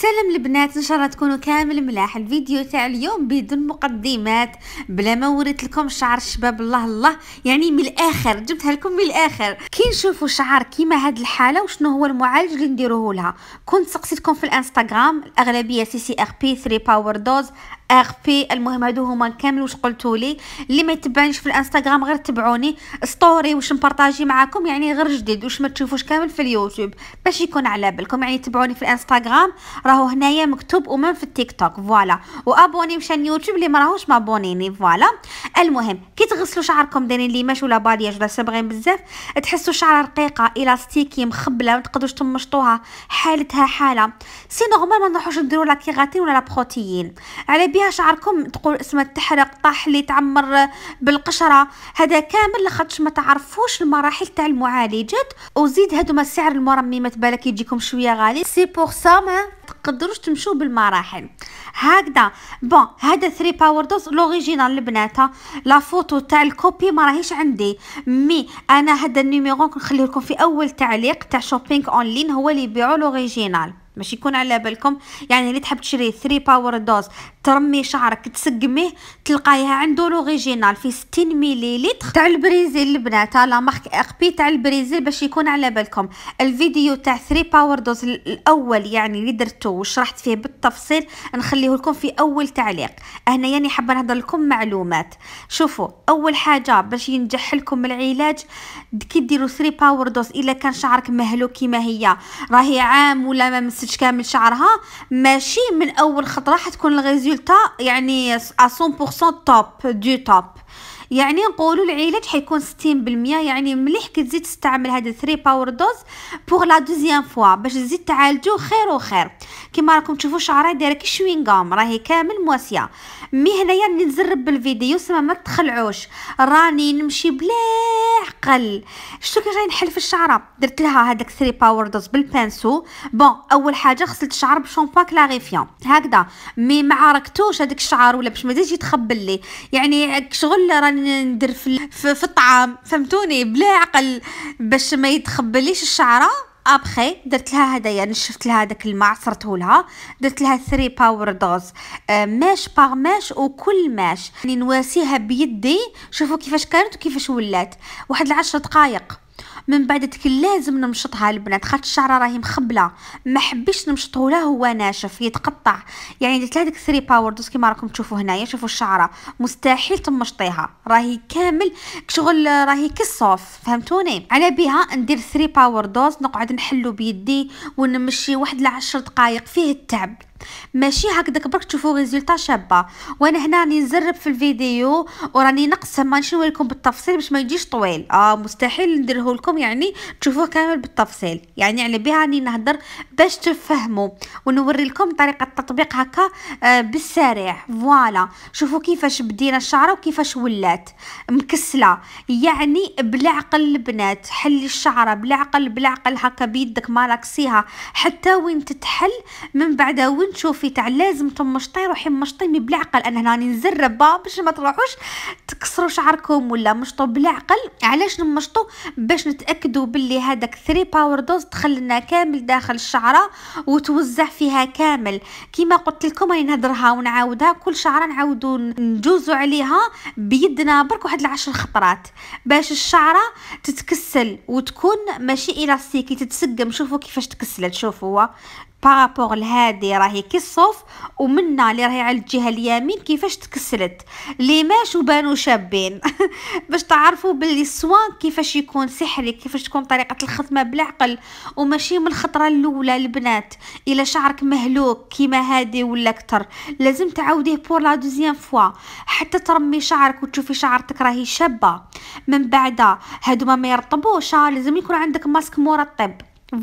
سلام البنات ان شاء الله تكونوا كامل ملاح الفيديو تاع اليوم بدون مقدمات بلا ما وريت لكم شعر الشباب الله الله يعني من الاخر جبتها لكم من الاخر كي نشوفوا شعر كيما هاد الحاله وشنو هو المعالج اللي نديروه لها كنت سقسيتكم في الانستغرام الاغلبيه سي سي ار بي 3 باور دوز اغ بي المهم هادو هما كامل واش قلتوا لي اللي ما يتبعنيش في الانستغرام غير تبعوني ستوري واش نبارطاجي معاكم يعني غير جديد واش ما تشوفوش كامل في اليوتيوب باش يكون على بالكم يعني تبعوني في الانستغرام راهو هنايا مكتوب ومن في التيك توك فوالا وابوني مشان يوتيوب اللي ما راهوش مابونيني فوالا المهم كي تغسلوا شعركم دايرين ليماش ولا بالياج ولا صابغين بزاف تحسوا شعر رقيقه الاستيكي مخبله ما تقدروش تمشطوها حالتها حاله سي نورمال ما نروحوش نديروا لا ولا لا بروتيين على بها شعركم تقول اسمها تحرق طاح لي تعمر بالقشره هذا كامل لخاطرش ما تعرفوش المراحل تاع المعالجات وزيد هذوما سعر المرممات بالك يجيكم شويه غالي سي بور سا ما تقدروش تمشوا بالمراحل هكذا بون هذا ثري باور دوز لوريجينال البنات لا فوتو تاع الكوبي ما راهيش عندي مي انا هذا النيميرو نخليه لكم في اول تعليق تاع شوبينغ اون لين هو اللي يبيعو لوريجينال ماشي يكون على بالكم يعني اللي تحب تشري 3 باور دوز ترمي شعرك تسقميه تلقايها عنده لوريجينال في 60 مليليتر تاع البريزيل البنات لا مارك اقبي تاع البريزيل باش يكون على بالكم الفيديو تاع 3 باور دوز الاول يعني اللي درتو وشرحت فيه بالتفصيل نخليه لكم في اول تعليق هنا يعني حابه نهضر لكم معلومات شوفوا اول حاجه باش ينجح لكم العلاج كي ديروا 3 باور دوز الا كان شعرك مهلو كيما هي راهي عام ولا ما تنسج كامل شعرها ماشي من اول خطره حتكون الريزولتا يعني 100% توب دو توب يعني نقولوا العلاج حيكون 60% يعني مليح كتزيد تستعمل هذا 3 باور دوز بوغ لا دوزيام فوا باش تزيد تعالجو خير وخير كما راكم تشوفوا شعرها دايره كي شوينغام راهي كامل مواسيه مي هنايا يعني نزرب بالفيديو سما ما تخلعوش راني نمشي بلا عقل شتو كي نحل في الشعره درت لها هذاك 3 باور بالبانسو بون اول حاجه غسلت الشعر بشامبو كلاريفيون هكذا مي ما عركتوش هذاك الشعر ولا باش ما يزيدش يتخبل لي يعني شغل راني ندير في, في, في الطعام فهمتوني بلا عقل باش ما يتخبليش الشعره ابخي درت لها هدايا نشفت لها داك الماء عصرته لها درت لها 3 باور دوز ماش باغ ماش وكل ماش يعني نواسيها بيدي شوفوا كيفاش كانت وكيفاش ولات واحد العشرة دقائق من بعد ديك لازم نمشطها البنات خاطر الشعره راهي مخبله ما حبيتش نمشطه لا هو ناشف يتقطع يعني درت لها ديك 3 باور دوز كيما راكم تشوفوا هنايا شوفوا الشعره مستحيل تمشطيها راهي كامل شغل راهي كالصوف فهمتوني على بها ندير 3 باور دوز نقعد نحلو بيدي ونمشي واحد لعشر دقائق فيه التعب ماشي هكذاك برك تشوفوا ريزولطا شابه وانا هنا راني نزرب في الفيديو وراني نقسم مانيش نوريكم بالتفصيل باش ما يجيش طويل اه مستحيل نديره لكم يعني تشوفوه كامل بالتفصيل يعني على بها راني نهضر باش تفهموا ونوري لكم طريقه التطبيق هكا آه بالسريع فوالا شوفوا كيفاش بدينا الشعره وكيفاش ولات مكسله يعني بلا عقل البنات حلي الشعره بلا عقل بلا عقل هكا بيدك مالكسيها حتى وين تتحل من بعد وين كنت شوفي تاع لازم تمشطي روحي مشطي بلا عقل انا هنا راني نزربه باش ما تروحوش تكسروا شعركم ولا مشطوا بلا عقل علاش نمشطوا باش نتاكدوا باللي هذاك 3 باور دوز دخل لنا كامل داخل الشعره وتوزع فيها كامل كيما قلت لكم راني نهضرها ونعاودها كل شعره نعاودو نجوزو عليها بيدنا برك واحد العشر خطرات باش الشعره تتكسل وتكون ماشي الاستيكي تتسقم شوفوا كيفاش تكسلت شوفوا بارابور لهادي راهي كي الصوف ومنا اللي راهي على الجهه اليمين كيفاش تكسلت لي ماش وبانو شابين باش تعرفوا باللي السوان كيفاش يكون سحري كيفاش تكون طريقه الختمه بالعقل وماشي من الخطره الاولى البنات الا شعرك مهلوك كيما هادي ولا كتر لازم تعاوديه بور لا دوزيام فوا حتى ترمي شعرك وتشوفي شعرتك راهي شابه من بعد هادو ما يرطبوش آه، لازم يكون عندك ماسك مرطب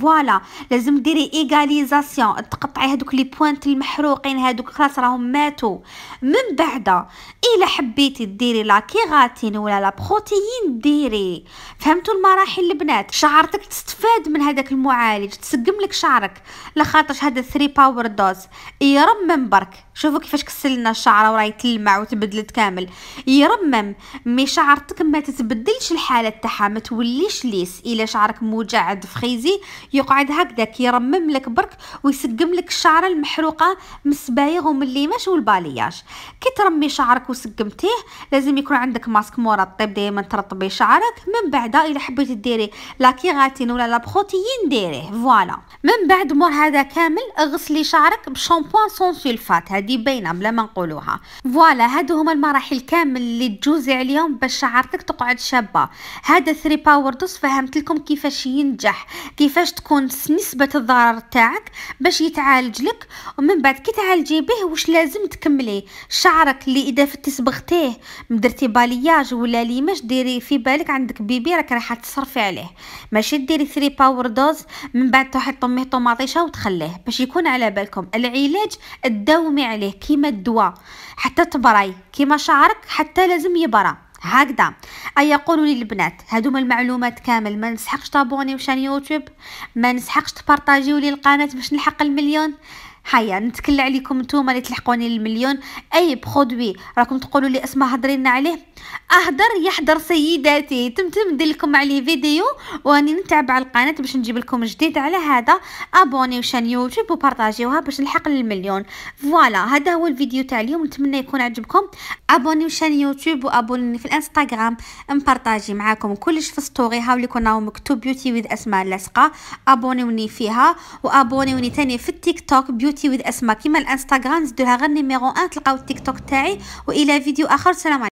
فوالا لازم ديري ايغاليزاسيون تقطعي هذوك لي بوينت المحروقين هذوك خلاص راهم ماتوا من بعد الا حبيتي ديري لا كيغاتين ولا لا بروتيين ديري فهمتوا المراحل البنات شعرتك تستفاد من هذاك المعالج تسقم لك شعرك لا خاطرش هذا 3 باور دوز يرمم برك شوفوا كيفاش كسلنا الشعره وراهي تلمع وتبدلت كامل يرمم مي شعرتك ما تتبدلش الحاله تاعها ما توليش ليس الا شعرك مجعد فخيزي يقعد هكذا كيرمم لك برك ويسقم لك الشعره المحروقه من السبايغ ومن الليماج والبالياج كي ترمي شعرك وسقمتيه لازم يكون عندك ماسك مرطب دائما ترطبي شعرك من بعد الا حبيتي ديري لا كيراتين ولا لا ديريه فوالا من بعد مور هذا كامل غسلي شعرك بشامبوان سون سولفات هذه باينه بلا ما نقولوها فوالا هادو هما المراحل كامل اللي تجوزي عليهم باش شعرتك تقعد شابه هذا ثري باور دوس فهمت لكم كيفاش ينجح كيفاش باش تكون نسبه الضرر تاعك باش يتعالج لك ومن بعد كي تعالجي به واش لازم تكملي شعرك اللي اذا فتي صبغتيه درتي بالياج ولا ليماش ديري في بالك عندك بيبي راك راح تصرفي عليه ماشي ديري ثري باور دوز من بعد تروحي طميه طوماطيشه وتخليه باش يكون على بالكم العلاج الدومي عليه كيما الدواء حتى تبراي كيما شعرك حتى لازم يبرى هكذا اي يقولوا لي البنات هادوما المعلومات كامل ما نسحقش تابوني وشان يوتيوب ما نسحقش تبارطاجيو لي القناه باش نلحق المليون هيا نتكلى عليكم نتوما اللي تلحقوني للمليون اي برودوي راكم تقولوا لي اسمه هضرينا عليه اهدر يحضر سيداتي تمتم ندير لكم عليه فيديو واني على القناه باش نجيب لكم جديد على هذا ابوني وشان يوتيوب وبارطاجيوها باش نلحق للمليون فوالا هذا هو الفيديو تاع اليوم نتمنى يكون عجبكم ابوني وشان يوتيوب وابوني في الانستغرام نبارطاجي معاكم كلش في ستوري هاو اللي كنا مكتوب بيوتي ويز اسماء لاصقه ابونيوني فيها وابونيوني تاني في التيك توك بيوتي بيوتي ويد اسما كيما الانستغرام زدوها غير نيميرو 1 تلقاو التيك توك تاعي والى فيديو اخر سلام عليكم